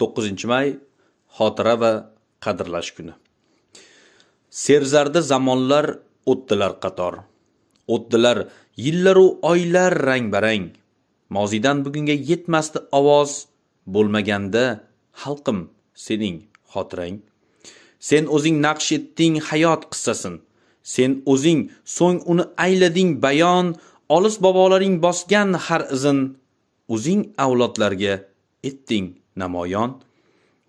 to'qqizinchi may xotira va qadrlash kuni serzarda zamonlar o'tdilar qator o'tdilar yillaru oylar rang barang moziydan bugunga yetmasdi ovoz bo'lmaganda xalqim sening xotirang sen o'zing naqsh etding hayot qissasin sen o'zing so'ng uni aylading bayon olis bobolaring bosgan har izin o'zing avlodlarga etding namoyon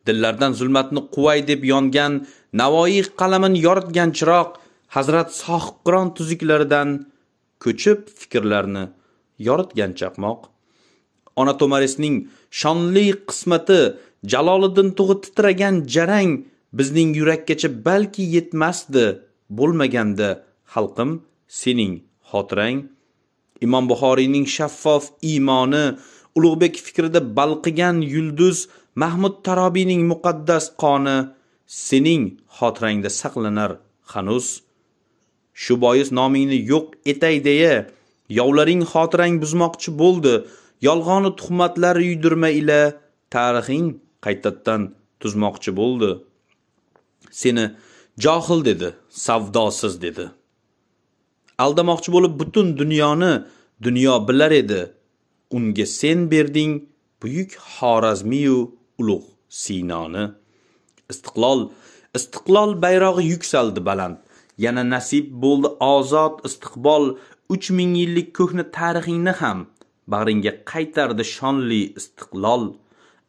dillardan zulmatni quvay deb yongan navoiy qalamin yoritgan chiroq hazrat sohibqiron tuzuklaridan ko'chib fikrlarni yoritgan chaqmoq ona to'marisning shonli qismati jaloliddin tug'i titragan jarang bizning yurakkacha balki yetmasdi bo'lmaganda xalqim sening xotirang imom buxoriyning shaffof iymoni ulug'bek fikrida balqigan yulduz mahmud tarobiyning muqaddas qoni sening xotirangda saqlanar hanuz shu bois nomingni yo'q etay deya yovlaring xotirang buzmoqchi bo'ldi yolg'onu tuhmatlar uydirma ila tarixing qaytadan tuzmoqchi bo'ldi seni johil dedi savdosiz dedi aldamoqchi bo'lib butun dunyoni dunyo bilar edi unga sen berding buyuk xorazmiyu ulug' sinoni istiqlol istiqlol bayrog'i yuksaldi baland yana nasib bo'ldi ozod istiqbol 3000 yillik ko'hna tarixingni ham bag'ringga qaytardi shonli istiqlol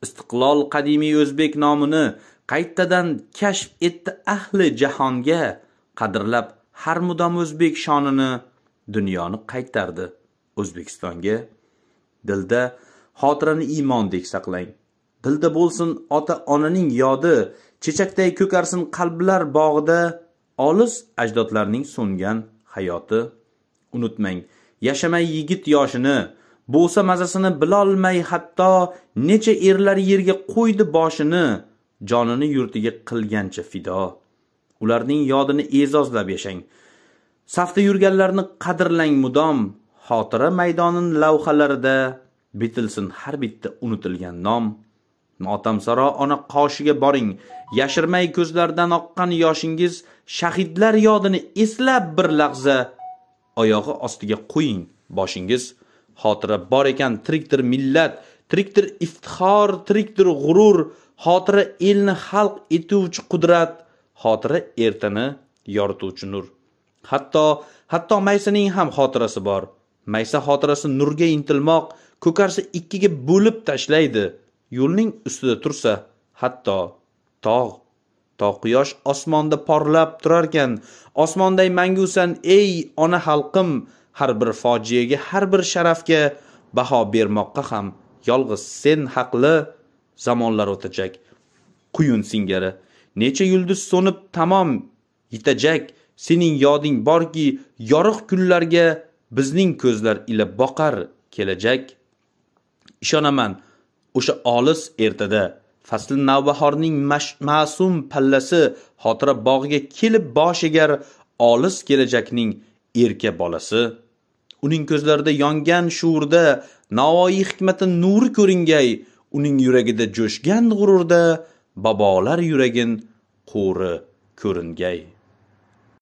istiqlol qadimiy o'zbek nomini qaytadan kashf etdi ahli jahonga qadrlab har mudom o'zbek shonini dunyoni qaytardi o'zbekistonga dilda xotirani iymondek saqlang dilda bo'lsin ota onaning yodi chechakday ko'karsin qalblar bog'ida olis ajdodlarning so'ngan hayoti unutmang yashamay yigit yoshini bo'sa mazasini bilolmay hatto necha erlar yerga qo'ydi boshini jonini yurtiga qilgancha fido ularning yodini e'zozlab yashang safda yurganlarni qadrlang mudom xotira maydonining lavhalarida bitilsin har bitta unutilgan nom motamsaro ona qoshiga boring yashirmay ko'zlardan oqqan yoshingiz shahidlar yodini eslab bir lahza oyog'i ostiga qo'ying boshingiz xotira bor ekan tirikdir millat tirikdir iftixor tirikdir g'urur xotira elni xalq etuvchi qudrat xotira ertani yorituvchi nur hatto hatto maysaning ham xotirasi bor maysa xotirasi nurga intilmoq ko'karsa ikkiga bo'lib tashlaydi yo'lning ustida tursa hatto tog' to quyosh osmonda porlab turarkan osmonday mangusan ey ona xalqim har bir fojiaga har bir sharafga baho bermoqqa ham yolg'iz sen haqli zamonlar o'tajak quyun singari necha yulduz so'nib tamom yitajak sening yoding borki yorug' kunlarga bizning ko'zlar ila boqar kelajak ishonaman o'sha olis ertada fasl navbahorning ma'sum pallasi xotira bog'iga kelib bosh egar olis kelajakning erka bolasi uning ko'zlarida yongan shuurda navoiy hikmati nuri ko'ringay uning yuragida jo'shgan g'ururda bobolar yuragin qo'ri ko'ringay